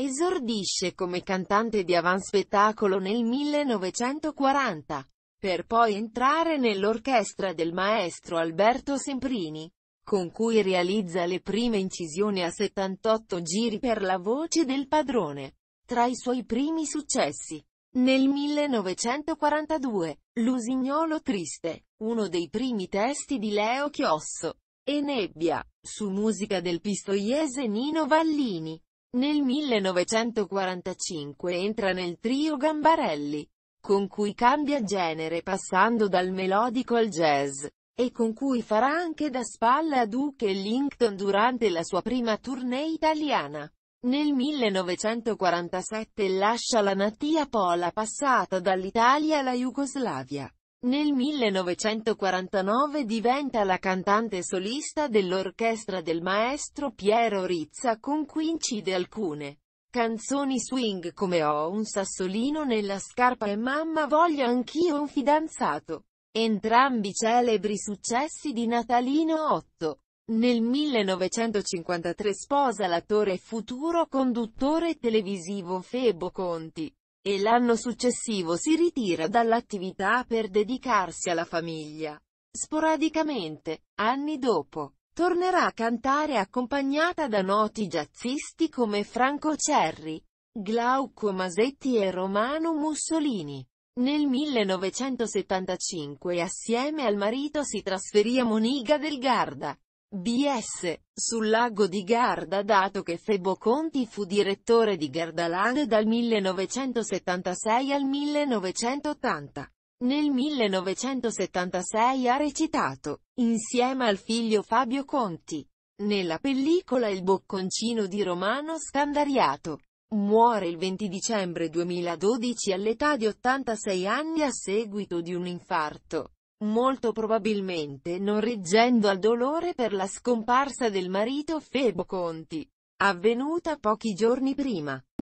Esordisce come cantante di avanspettacolo nel 1940, per poi entrare nell'orchestra del maestro Alberto Semprini, con cui realizza le prime incisioni a 78 giri per la voce del padrone. Tra i suoi primi successi, nel 1942, Lusignolo Triste, uno dei primi testi di Leo Chiosso, e Nebbia, su musica del pistoiese Nino Vallini. Nel 1945 entra nel trio Gambarelli, con cui cambia genere passando dal melodico al jazz, e con cui farà anche da spalla a Duke Ellington durante la sua prima tournée italiana. Nel 1947 lascia la natia Pola passata dall'Italia alla Jugoslavia. Nel 1949 diventa la cantante solista dell'orchestra del maestro Piero Rizza con cui incide alcune canzoni swing come Ho un sassolino nella scarpa e Mamma voglio anch'io un fidanzato. Entrambi celebri successi di Natalino 8. Nel 1953 sposa l'attore e futuro conduttore televisivo Febo Conti e l'anno successivo si ritira dall'attività per dedicarsi alla famiglia. Sporadicamente, anni dopo, tornerà a cantare accompagnata da noti jazzisti come Franco Cerri, Glauco Masetti e Romano Mussolini. Nel 1975 assieme al marito si trasferì a Moniga del Garda, BS, sul lago di Garda dato che Febo Conti fu direttore di Gardaland dal 1976 al 1980. Nel 1976 ha recitato, insieme al figlio Fabio Conti, nella pellicola Il bocconcino di Romano Scandariato. Muore il 20 dicembre 2012 all'età di 86 anni a seguito di un infarto molto probabilmente non reggendo al dolore per la scomparsa del marito Febo Conti, avvenuta pochi giorni prima.